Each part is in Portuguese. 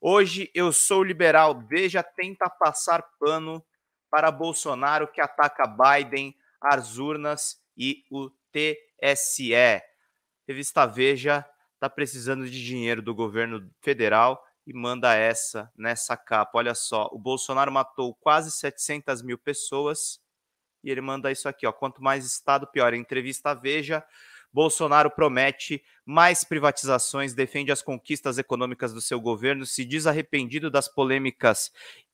Hoje eu sou liberal. Veja, tenta passar pano para Bolsonaro que ataca Biden, as urnas e o TSE. revista Veja está precisando de dinheiro do governo federal e manda essa nessa capa. Olha só, o Bolsonaro matou quase 700 mil pessoas e ele manda isso aqui, ó. Quanto mais Estado, pior. Entrevista Veja, Bolsonaro promete mais privatizações, defende as conquistas econômicas do seu governo, se diz arrependido das polêmicas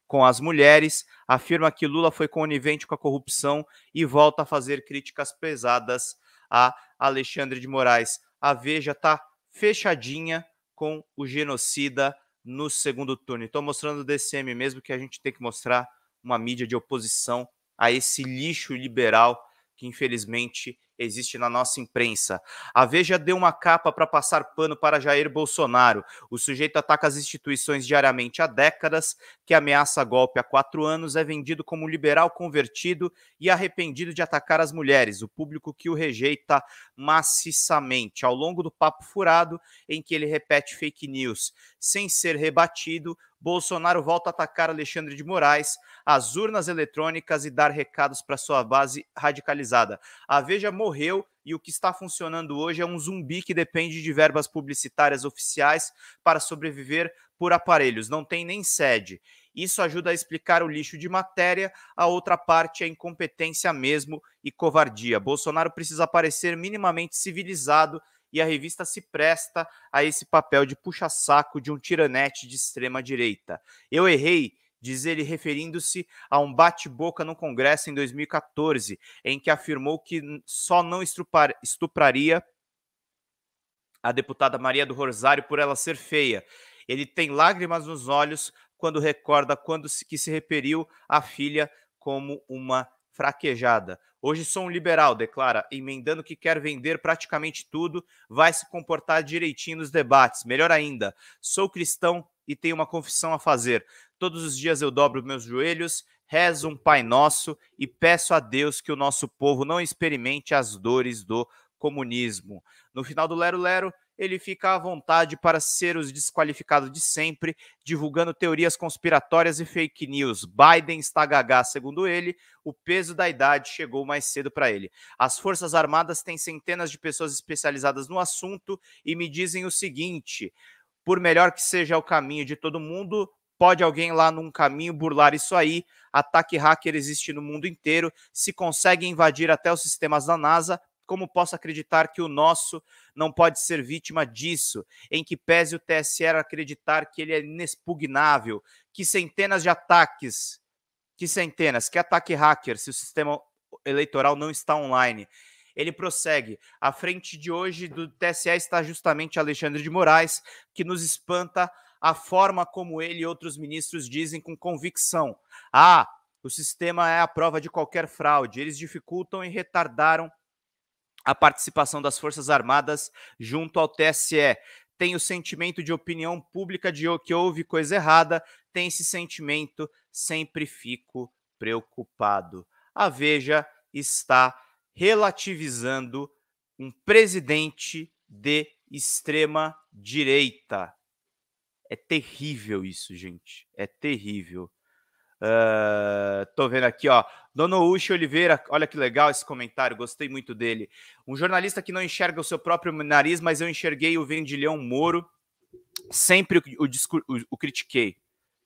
com as mulheres, afirma que Lula foi conivente com a corrupção e volta a fazer críticas pesadas a Alexandre de Moraes. A Veja está fechadinha com o genocida no segundo turno. Estou mostrando o DCM mesmo que a gente tem que mostrar uma mídia de oposição a esse lixo liberal que infelizmente existe na nossa imprensa. A Veja deu uma capa para passar pano para Jair Bolsonaro. O sujeito ataca as instituições diariamente há décadas, que ameaça golpe há quatro anos, é vendido como liberal convertido e arrependido de atacar as mulheres, o público que o rejeita maciçamente. Ao longo do papo furado, em que ele repete fake news sem ser rebatido, Bolsonaro volta a atacar Alexandre de Moraes, as urnas eletrônicas e dar recados para sua base radicalizada. A Veja morreu e o que está funcionando hoje é um zumbi que depende de verbas publicitárias oficiais para sobreviver por aparelhos, não tem nem sede. Isso ajuda a explicar o lixo de matéria, a outra parte é incompetência mesmo e covardia. Bolsonaro precisa parecer minimamente civilizado e a revista se presta a esse papel de puxa-saco de um tiranete de extrema direita. Eu errei, diz ele referindo-se a um bate-boca no Congresso em 2014, em que afirmou que só não estupar, estupraria a deputada Maria do Rosário por ela ser feia. Ele tem lágrimas nos olhos quando recorda quando se, que se referiu à filha como uma fraquejada. Hoje sou um liberal, declara, emendando que quer vender praticamente tudo, vai se comportar direitinho nos debates. Melhor ainda, sou cristão e tenho uma confissão a fazer. Todos os dias eu dobro meus joelhos, rezo um Pai Nosso e peço a Deus que o nosso povo não experimente as dores do comunismo. No final do Lero Lero, ele fica à vontade para ser os desqualificados de sempre, divulgando teorias conspiratórias e fake news. Biden está gagá, segundo ele, o peso da idade chegou mais cedo para ele. As Forças Armadas têm centenas de pessoas especializadas no assunto e me dizem o seguinte: por melhor que seja o caminho de todo mundo, pode alguém lá num caminho burlar isso aí. Ataque hacker existe no mundo inteiro. Se consegue invadir até os sistemas da NASA, como posso acreditar que o nosso não pode ser vítima disso, em que pese o TSE acreditar que ele é inexpugnável, que centenas de ataques, que centenas, que ataque hacker, se o sistema eleitoral não está online. Ele prossegue. À frente de hoje do TSE está justamente Alexandre de Moraes, que nos espanta a forma como ele e outros ministros dizem com convicção. Ah, o sistema é a prova de qualquer fraude. Eles dificultam e retardaram a participação das Forças Armadas junto ao TSE. Tem o sentimento de opinião pública de que houve coisa errada, tem esse sentimento, sempre fico preocupado. A Veja está relativizando um presidente de extrema direita. É terrível isso, gente. É terrível. Uh, tô vendo aqui, ó. Dono Uchi Oliveira, olha que legal esse comentário, gostei muito dele. Um jornalista que não enxerga o seu próprio nariz, mas eu enxerguei o vendilhão Moro. Sempre o, o, o critiquei.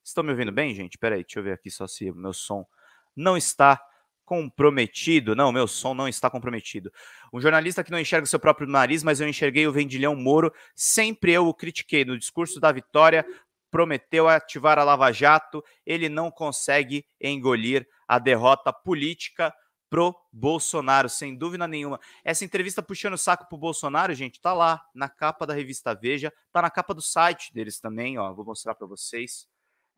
Estão me ouvindo bem, gente? Peraí, deixa eu ver aqui só se meu som não está comprometido. Não, meu som não está comprometido. Um jornalista que não enxerga o seu próprio nariz, mas eu enxerguei o vendilhão Moro. Sempre eu o critiquei. No discurso da vitória, prometeu ativar a Lava Jato, ele não consegue engolir a derrota política pro Bolsonaro, sem dúvida nenhuma. Essa entrevista puxando o saco pro Bolsonaro, gente, tá lá na capa da revista Veja, tá na capa do site deles também, ó, vou mostrar para vocês.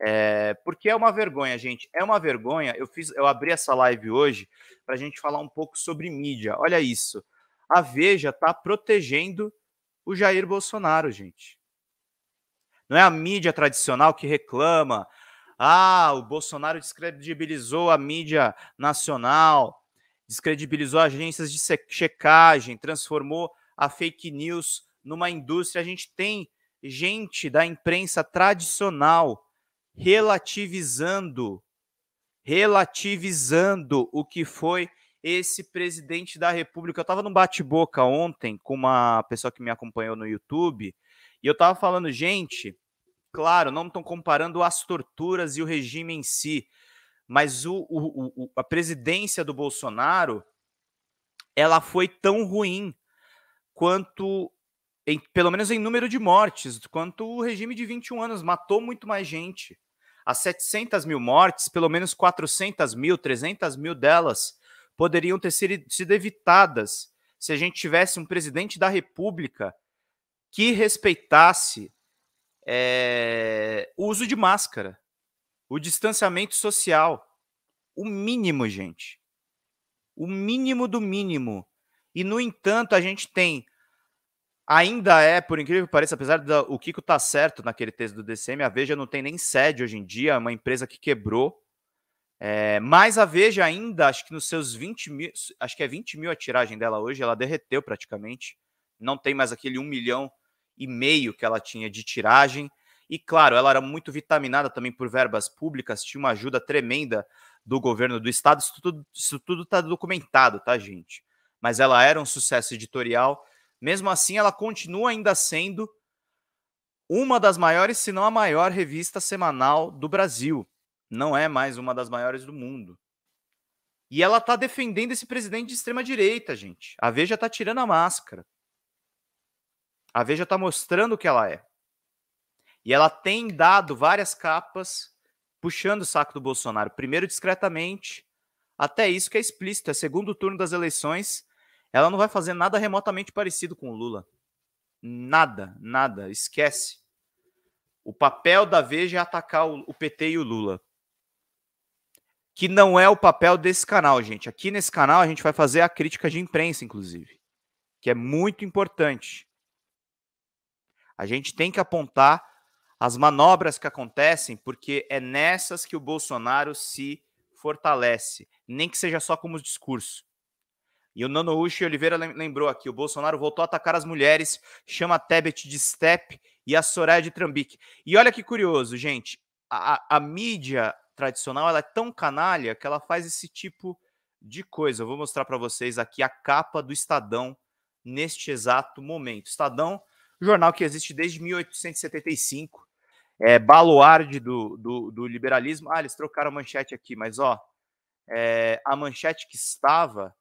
É, porque é uma vergonha, gente. É uma vergonha. Eu fiz, eu abri essa live hoje para a gente falar um pouco sobre mídia. Olha isso. A Veja tá protegendo o Jair Bolsonaro, gente. Não é a mídia tradicional que reclama. Ah, o Bolsonaro descredibilizou a mídia nacional, descredibilizou agências de checagem, transformou a fake news numa indústria. A gente tem gente da imprensa tradicional relativizando, relativizando o que foi esse presidente da República. Eu estava num bate-boca ontem com uma pessoa que me acompanhou no YouTube e eu estava falando, gente, Claro, não estão comparando as torturas e o regime em si, mas o, o, o, a presidência do Bolsonaro ela foi tão ruim quanto, em, pelo menos em número de mortes, quanto o regime de 21 anos matou muito mais gente. As 700 mil mortes, pelo menos 400 mil, 300 mil delas poderiam ter sido evitadas se a gente tivesse um presidente da República que respeitasse é, o uso de máscara, o distanciamento social, o mínimo, gente. O mínimo do mínimo. E, no entanto, a gente tem. Ainda é, por incrível que pareça, apesar do o Kiko tá certo naquele texto do DCM, a Veja não tem nem sede hoje em dia, é uma empresa que quebrou. É, mas a Veja ainda, acho que nos seus 20 mil, acho que é 20 mil a tiragem dela hoje, ela derreteu praticamente. Não tem mais aquele 1 milhão e meio que ela tinha de tiragem. E claro, ela era muito vitaminada também por verbas públicas, tinha uma ajuda tremenda do governo do estado. Isso tudo, está documentado, tá, gente? Mas ela era um sucesso editorial. Mesmo assim, ela continua ainda sendo uma das maiores, se não a maior revista semanal do Brasil. Não é mais uma das maiores do mundo. E ela está defendendo esse presidente de extrema direita, gente. A Veja está tirando a máscara. A Veja está mostrando o que ela é. E ela tem dado várias capas puxando o saco do Bolsonaro, primeiro discretamente, até isso que é explícito, é segundo turno das eleições, ela não vai fazer nada remotamente parecido com o Lula. Nada, nada, esquece. O papel da Veja é atacar o PT e o Lula. Que não é o papel desse canal, gente. Aqui nesse canal a gente vai fazer a crítica de imprensa, inclusive, que é muito importante. A gente tem que apontar as manobras que acontecem, porque é nessas que o Bolsonaro se fortalece, nem que seja só como discurso. E o Nano Uchi Oliveira lembrou aqui: o Bolsonaro voltou a atacar as mulheres, chama a Tebet de Step e a Soraya de Trambique. E olha que curioso, gente. A, a, mídia tradicional ela é tão canalha que ela faz esse tipo de coisa. Eu vou mostrar para vocês aqui a capa do Estadão neste exato momento. Estadão jornal que existe desde 1875, é, baluarde do, do, do liberalismo. Ah, eles trocaram a manchete aqui, mas ó, é, a manchete que estava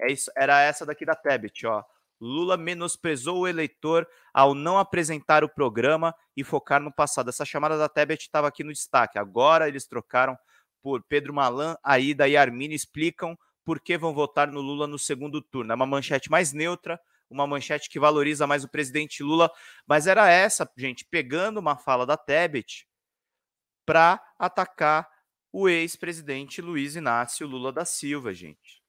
é isso, era essa daqui da Tebet, ó. Lula menosprezou o eleitor ao não apresentar o programa e focar no passado. Essa chamada da Tebet estava aqui no destaque. Agora eles trocaram por Pedro Malan, Aida e Armini explicam por que vão votar no Lula no segundo turno. É uma manchete mais neutra, uma manchete que valoriza mais o presidente Lula, mas era essa, gente, pegando uma fala da Tebet para atacar o ex-presidente Luiz Inácio Lula da Silva, gente.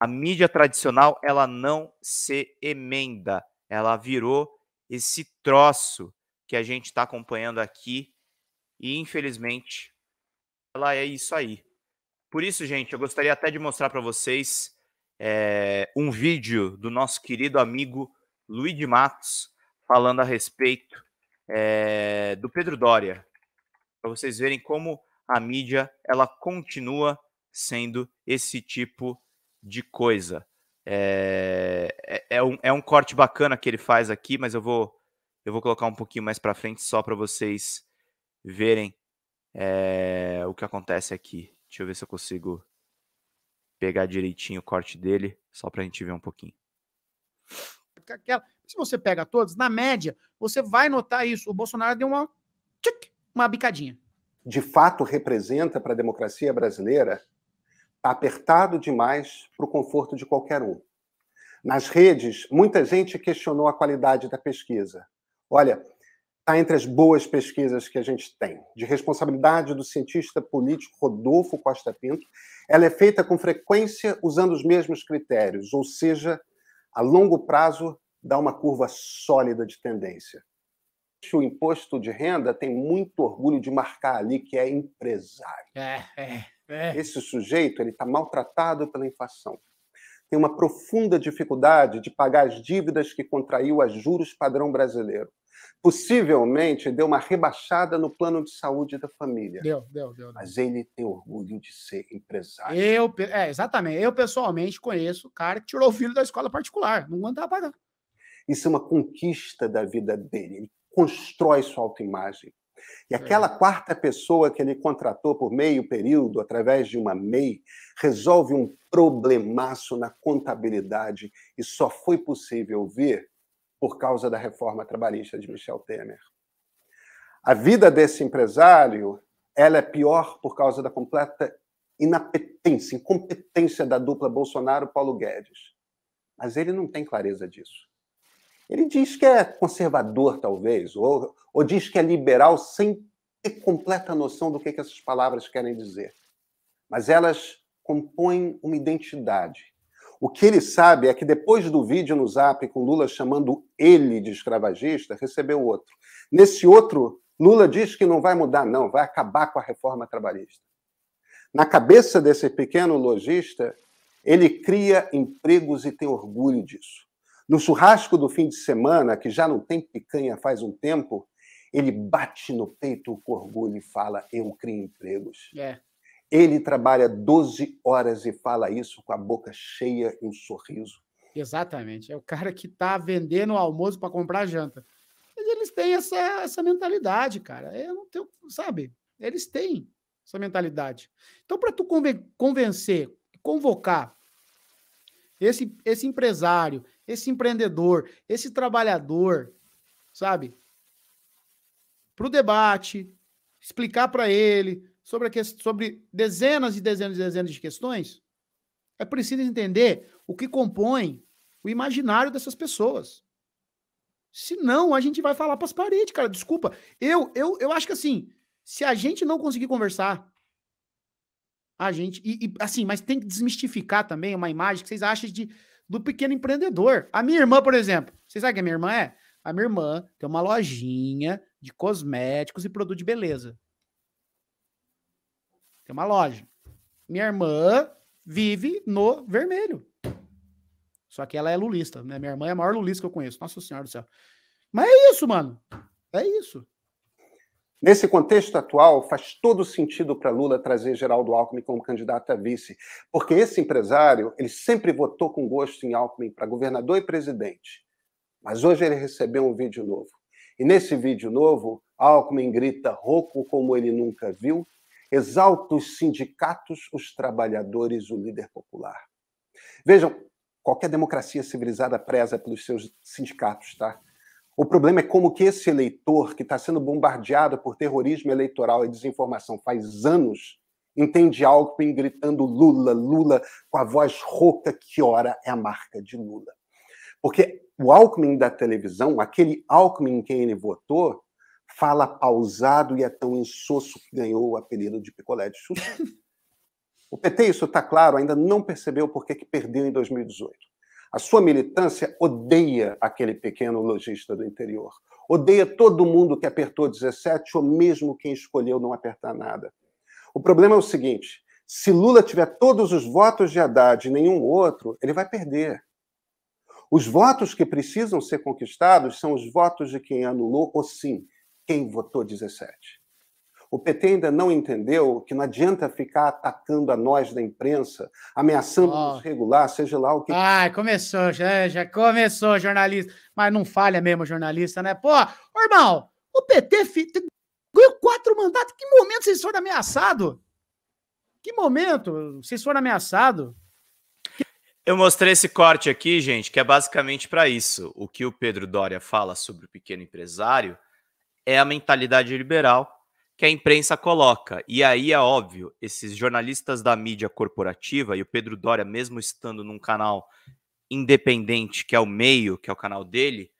A mídia tradicional, ela não se emenda, ela virou esse troço que a gente está acompanhando aqui e, infelizmente, ela é isso aí. Por isso, gente, eu gostaria até de mostrar para vocês é, um vídeo do nosso querido amigo Luiz Matos falando a respeito é, do Pedro Doria, para vocês verem como a mídia ela continua sendo esse tipo de coisa. Eh, é, é, um, é um corte bacana que ele faz aqui, mas eu vou eu vou colocar um pouquinho mais para frente só para vocês verem é, o que acontece aqui. Deixa eu ver se eu consigo pegar direitinho o corte dele, só para a gente ver um pouquinho. se você pega todos, na média, você vai notar isso. O Bolsonaro deu uma, tchic, uma bicadinha. De fato, representa para a democracia brasileira tá apertado demais para o conforto de qualquer um. Nas redes, muita gente questionou a qualidade da pesquisa. Olha, está entre as boas pesquisas que a gente tem, de responsabilidade do cientista político Rodolfo Costa Pinto. Ela é feita com frequência usando os mesmos critérios, ou seja, a longo prazo dá uma curva sólida de tendência. O imposto de renda tem muito orgulho de marcar ali que é empresário. É, é, é. Esse sujeito ele está maltratado pela inflação. Tem uma profunda dificuldade de pagar as dívidas que contraiu a juros padrão brasileiro Possivelmente deu uma rebaixada no plano de saúde da família. Deu, deu, deu. deu. Mas ele tem orgulho de ser empresário. Eu, é, exatamente. Eu pessoalmente conheço o cara que tirou o filho da escola particular, não mandava pagar. Isso é uma conquista da vida dele. Ele constrói sua autoimagem. E é. aquela é. quarta pessoa que ele contratou por meio período, através de uma MEI, resolve um problemaço na contabilidade e só foi possível ver por causa da reforma trabalhista de Michel Temer. A vida desse empresário ela é pior por causa da completa inapetência, incompetência da dupla Bolsonaro-Paulo Guedes. Mas ele não tem clareza disso. Ele diz que é conservador, talvez, ou, ou diz que é liberal sem ter completa noção do que, que essas palavras querem dizer. Mas elas compõem uma identidade o que ele sabe é que depois do vídeo no zap com Lula chamando ele de escravagista, recebeu outro. Nesse outro, Lula diz que não vai mudar, não, vai acabar com a reforma trabalhista. Na cabeça desse pequeno lojista, ele cria empregos e tem orgulho disso. No churrasco do fim de semana, que já não tem picanha faz um tempo, ele bate no peito com orgulho e fala: Eu crio empregos. É. Ele trabalha 12 horas e fala isso com a boca cheia e um sorriso. Exatamente. É o cara que está vendendo o almoço para comprar janta. Eles têm essa, essa mentalidade, cara. Eu não tenho, sabe? Eles têm essa mentalidade. Então, para tu conven convencer, convocar esse, esse empresário, esse empreendedor, esse trabalhador, sabe? Para o debate, explicar para ele sobre, que, sobre dezenas e dezenas e dezenas de questões, é preciso entender o que compõe o imaginário dessas pessoas. Senão, a gente vai falar para as paredes, cara. Desculpa. Eu, eu, eu acho que assim, se a gente não conseguir conversar, a gente. E, e, assim, mas tem que desmistificar também uma imagem que vocês acham de, do pequeno empreendedor. A minha irmã, por exemplo, vocês sabem que a minha irmã é? A minha irmã tem uma lojinha de cosméticos e produto de beleza. Tem uma loja. Minha irmã vive no vermelho. Só que ela é lulista, né? Minha irmã é a maior lulista que eu conheço. Nossa Senhora do céu. Mas é isso, mano. É isso. Nesse contexto atual, faz todo sentido para Lula trazer Geraldo Alckmin como candidato a vice, porque esse empresário, ele sempre votou com gosto em Alckmin para governador e presidente. Mas hoje ele recebeu um vídeo novo. E nesse vídeo novo, Alckmin grita rouco como ele nunca viu Exalta os sindicatos, os trabalhadores, o líder popular. Vejam, qualquer democracia civilizada preza pelos seus sindicatos, tá? O problema é como que esse eleitor, que está sendo bombardeado por terrorismo eleitoral e desinformação faz anos, entende Alckmin gritando Lula, Lula, com a voz rouca que ora é a marca de Lula. Porque o Alckmin da televisão, aquele Alckmin que quem ele votou, fala pausado e é tão insosso que ganhou o apelido de picolé de Chuchu. O PT, isso está claro, ainda não percebeu por que perdeu em 2018. A sua militância odeia aquele pequeno lojista do interior. Odeia todo mundo que apertou 17 ou mesmo quem escolheu não apertar nada. O problema é o seguinte: se Lula tiver todos os votos de Haddad e nenhum outro, ele vai perder. Os votos que precisam ser conquistados são os votos de quem anulou ou sim quem votou 17. O PT ainda não entendeu que não adianta ficar atacando a nós da imprensa, ameaçando oh. nos regular, seja lá o que. Ah, começou, já, já começou, jornalista. Mas não falha mesmo, jornalista, né? Pô, irmão, o PT fi... ganhou quatro mandatos. Que momento vocês foram ameaçados? Que momento vocês foram ameaçados? Eu mostrei esse corte aqui, gente, que é basicamente para isso. O que o Pedro Doria fala sobre o pequeno empresário é a mentalidade liberal que a imprensa coloca. E aí é óbvio, esses jornalistas da mídia corporativa, e o Pedro Doria, mesmo estando num canal independente, que é o meio, que é o canal dele,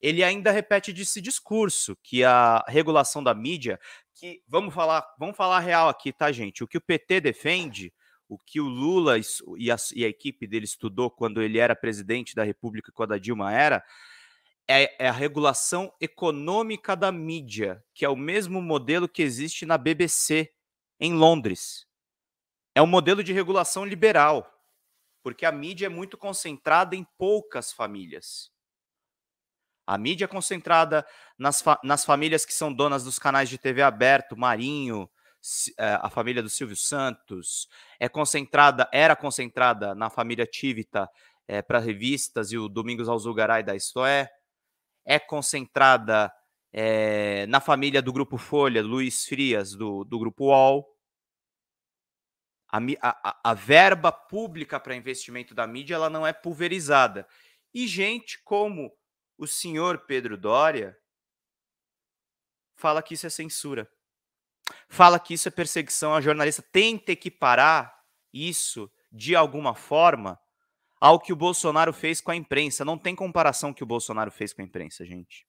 ele ainda repete desse discurso que a regulação da mídia, que vamos falar, vamos falar real aqui, tá, gente? O que o PT defende, o que o Lula e a, e a equipe dele estudou quando ele era presidente da República, quando a Dilma era, é, é, a regulação econômica da mídia, que é o mesmo modelo que existe na BBC em Londres. É um modelo de regulação liberal, porque a mídia é muito concentrada em poucas famílias. A mídia é concentrada nas, fa nas famílias que são donas dos canais de TV aberto, Marinho, é, a família do Silvio Santos, é concentrada, era concentrada na família Tivita é, para revistas e o Domingos Alzugaray da Isto É é concentrada é, na família do Grupo Folha, Luiz Frias, do, do Grupo UOL. A, a, a verba pública para investimento da mídia ela não é pulverizada. E gente como o senhor Pedro Doria fala que isso é censura. Fala que isso é perseguição a jornalista. Tenta equiparar isso de alguma forma ao que o Bolsonaro fez com a imprensa. Não tem comparação que o Bolsonaro fez com a imprensa, gente.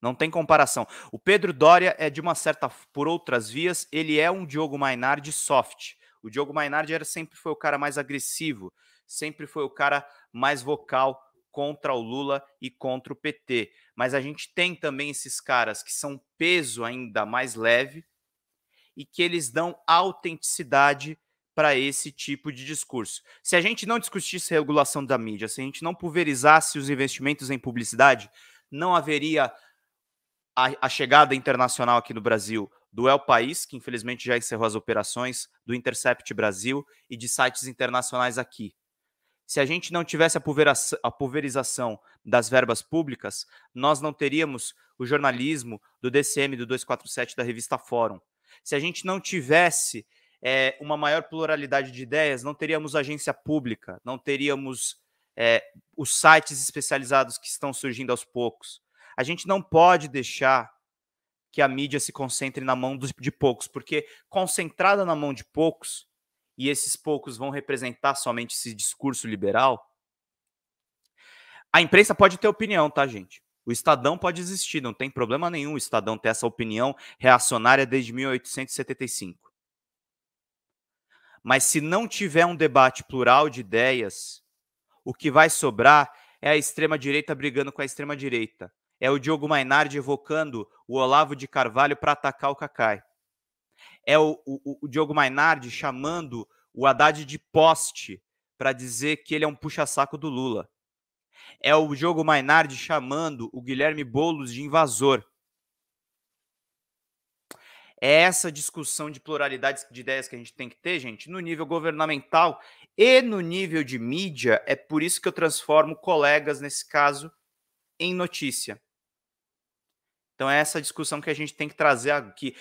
Não tem comparação. O Pedro Doria é de uma certa, por outras vias, ele é um Diogo Mainardi soft. O Diogo Mainardi era sempre foi o cara mais agressivo, sempre foi o cara mais vocal contra o Lula e contra o PT. Mas a gente tem também esses caras que são peso ainda mais leve e que eles dão autenticidade para esse tipo de discurso. Se a gente não discutisse regulação da mídia, se a gente não pulverizasse os investimentos em publicidade, não haveria a, a chegada internacional aqui no Brasil do El País, que infelizmente já encerrou as operações, do Intercept Brasil e de sites internacionais aqui. Se a gente não tivesse a, a pulverização das verbas públicas, nós não teríamos o jornalismo do DCM do 247 da revista Fórum. Se a gente não tivesse é, uma maior pluralidade de ideias, não teríamos agência pública, não teríamos é, os sites especializados que estão surgindo aos poucos. A gente não pode deixar que a mídia se concentre na mão dos, de poucos, porque concentrada na mão de poucos, e esses poucos vão representar somente esse discurso liberal, a imprensa pode ter opinião, tá, gente? O Estadão pode existir, não tem problema nenhum o Estadão ter essa opinião reacionária desde 1875. Mas se não tiver um debate plural de ideias, o que vai sobrar é a extrema-direita brigando com a extrema-direita. É o Diogo Mainardi evocando o Olavo de Carvalho para atacar o Cacai. É o, o, o Diogo Mainardi chamando o Haddad de poste para dizer que ele é um puxa-saco do Lula. É o Diogo Mainardi chamando o Guilherme Boulos de invasor é essa discussão de pluralidades de ideias que a gente tem que ter, gente, no nível governamental e no nível de mídia. É por isso que eu transformo colegas, nesse caso, em notícia. Então é essa discussão que a gente tem que trazer aqui.